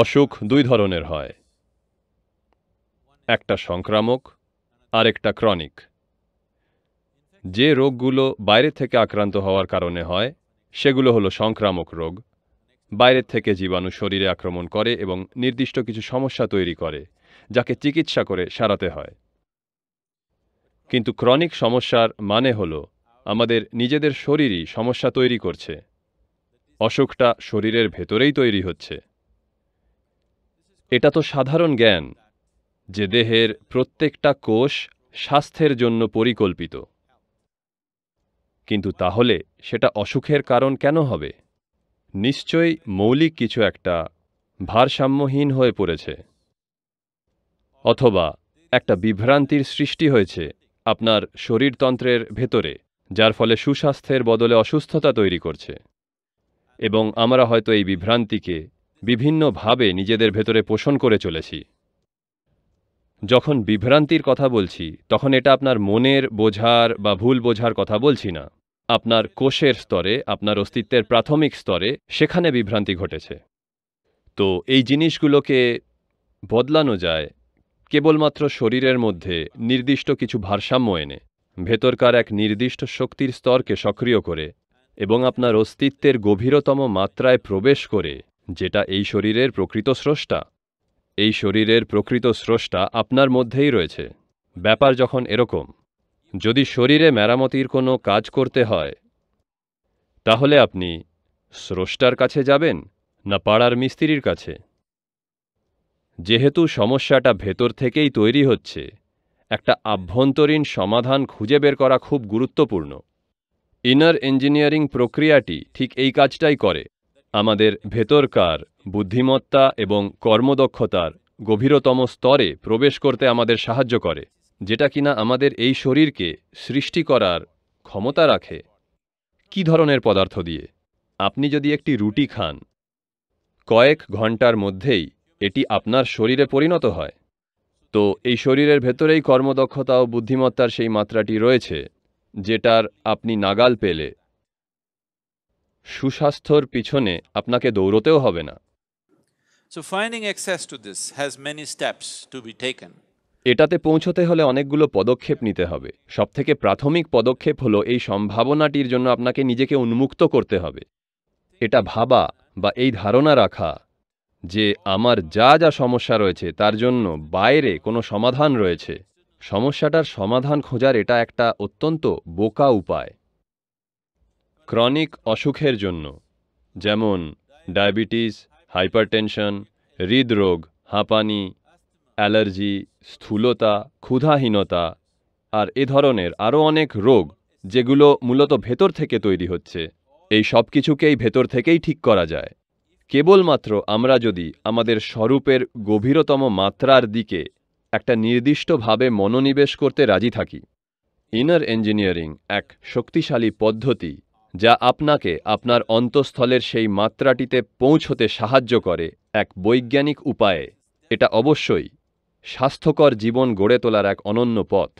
অসুখ দুই ধরনের হয় একটা সংক্রামক আরেকটা ক্রনিক যে রোগগুলো বাইরে থেকে আক্রান্ত হওয়ার কারণে হয় সেগুলো হলো সংক্রামক রোগ বাইরের থেকে জীবাণু শরীরে আক্রমণ করে এবং নির্দিষ্ট কিছু সমস্যা তৈরি করে যাকে চিকিৎসা করে সারাতে হয় কিন্তু ক্রনিক সমস্যার মানে হল আমাদের নিজেদের শরীরই সমস্যা তৈরি করছে অসুখটা শরীরের ভেতরেই তৈরি হচ্ছে এটা তো সাধারণ জ্ঞান যে দেহের প্রত্যেকটা কোষ স্বাস্থ্যের জন্য পরিকল্পিত কিন্তু তাহলে সেটা অসুখের কারণ কেন হবে নিশ্চয়ই মৌলিক কিছু একটা ভারসাম্যহীন হয়ে পড়েছে অথবা একটা বিভ্রান্তির সৃষ্টি হয়েছে আপনার শরীরতন্ত্রের ভেতরে যার ফলে সুস্বাস্থ্যের বদলে অসুস্থতা তৈরি করছে এবং আমরা হয়তো এই বিভ্রান্তিকে বিভিন্নভাবে নিজেদের ভেতরে পোষণ করে চলেছি যখন বিভ্রান্তির কথা বলছি তখন এটা আপনার মনের বোঝার বা ভুল বোঝার কথা বলছি না আপনার কোষের স্তরে আপনার অস্তিত্বের প্রাথমিক স্তরে সেখানে বিভ্রান্তি ঘটেছে তো এই জিনিসগুলোকে বদলানো যায় কেবলমাত্র শরীরের মধ্যে নির্দিষ্ট কিছু ভারসাম্য এনে ভেতরকার এক নির্দিষ্ট শক্তির স্তরকে সক্রিয় করে এবং আপনার অস্তিত্বের গভীরতম মাত্রায় প্রবেশ করে যেটা এই শরীরের প্রকৃত স্রষ্টা এই শরীরের প্রকৃত স্রষ্টা আপনার মধ্যেই রয়েছে ব্যাপার যখন এরকম যদি শরীরে মেরামতির কোনো কাজ করতে হয় তাহলে আপনি স্রষ্টার কাছে যাবেন না পাড়ার মিস্ত্রির কাছে যেহেতু সমস্যাটা ভেতর থেকেই তৈরি হচ্ছে একটা আভ্যন্তরীণ সমাধান খুঁজে বের করা খুব গুরুত্বপূর্ণ ইনার ইঞ্জিনিয়ারিং প্রক্রিয়াটি ঠিক এই কাজটাই করে আমাদের ভেতরকার বুদ্ধিমত্তা এবং কর্মদক্ষতার গভীরতম স্তরে প্রবেশ করতে আমাদের সাহায্য করে যেটা কিনা আমাদের এই শরীরকে সৃষ্টি করার ক্ষমতা রাখে কি ধরনের পদার্থ দিয়ে আপনি যদি একটি রুটি খান কয়েক ঘন্টার মধ্যেই এটি আপনার শরীরে পরিণত হয় তো এই শরীরের ভেতরেই কর্মদক্ষতা ও বুদ্ধিমত্তার সেই মাত্রাটি রয়েছে যেটার আপনি নাগাল পেলে সুস্বাস্থ্যর পিছনে আপনাকে দৌড়তেও হবে না So finding access to this has many steps to be taken. এটাতে পৌঁছতে হলে অনেকগুলো পদক্ষেপ নিতে হবে সবথেকে প্রাথমিক পদক্ষেপ হলো এই সম্ভাবনাটির জন্য আপনাকে নিজেকে উন্মুক্ত করতে হবে এটা ভাবা বা এই ধারণা রাখা যে আমার যা যা সমস্যা রয়েছে তার জন্য বাইরে কোনো সমাধান রয়েছে সমস্যাটার সমাধান খোঁজার এটা একটা অত্যন্ত বোকা উপায় ক্রনিক অসুখের জন্য যেমন ডায়াবেটিস হাইপারটেনশন হৃদরোগ হাঁপানি অ্যালার্জি স্থূলতা ক্ষুধাহীনতা আর এ ধরনের আরও অনেক রোগ যেগুলো মূলত ভেতর থেকে তৈরি হচ্ছে এই সব কিছুকেই ভেতর থেকেই ঠিক করা যায় কেবলমাত্র আমরা যদি আমাদের স্বরূপের গভীরতম মাত্রার দিকে একটা নির্দিষ্টভাবে মনোনিবেশ করতে রাজি থাকি ইনার ইঞ্জিনিয়ারিং এক শক্তিশালী পদ্ধতি যা আপনাকে আপনার অন্তঃস্থলের সেই মাত্রাটিতে পৌঁছতে সাহায্য করে এক বৈজ্ঞানিক উপায়ে এটা অবশ্যই স্বাস্থ্যকর জীবন গড়ে তোলার এক অনন্য পথ